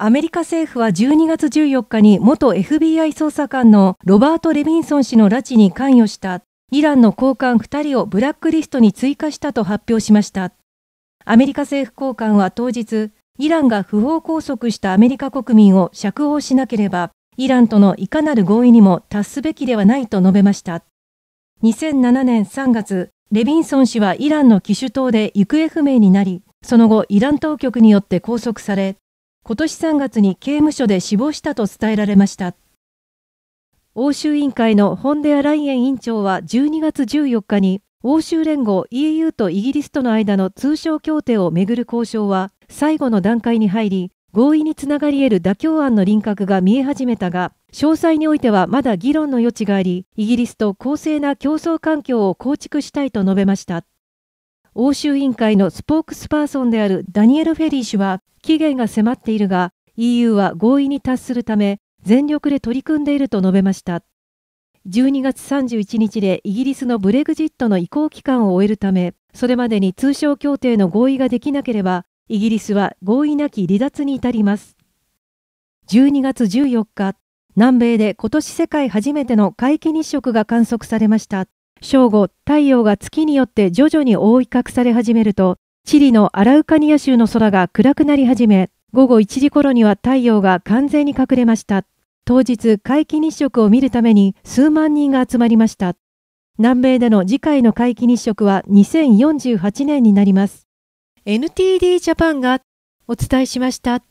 アメリカ政府は12月14日に元 FBI 捜査官のロバート・レビンソン氏の拉致に関与したイランの高官2人をブラックリストに追加したと発表しました。アメリカ政府高官は当日、イランが不法拘束したアメリカ国民を釈放しなければ、イランとのいかなる合意にも達すべきではないと述べました。2007年3月、レビンソン氏はイランの機種島で行方不明になり、その後イラン当局によって拘束され、今年3月に刑務所で死亡したと伝えられました。欧州委員会のホンデアライエン委員長は12月14日に欧州連合 EU とイギリスとの間の通商協定をめぐる交渉は最後の段階に入り合意につながり得る妥協案の輪郭が見え始めたが詳細においてはまだ議論の余地がありイギリスと公正な競争環境を構築したいと述べました。欧州委員会のスポークスパーソンであるダニエル・フェリー氏は期限が迫っているが EU は合意に達するため全力で取り組んでいると述べました12月31日でイギリスのブレグジットの移行期間を終えるためそれまでに通商協定の合意ができなければイギリスは合意なき離脱に至ります12月14日南米で今年世界初めての皆既日食が観測されました正午、太陽が月によって徐々に覆い隠され始めると、チリのアラウカニア州の空が暗くなり始め、午後1時頃には太陽が完全に隠れました。当日、皆既日食を見るために数万人が集まりました。南米での次回の皆既日食は2048年になります。NTD ジャパンがお伝えしました。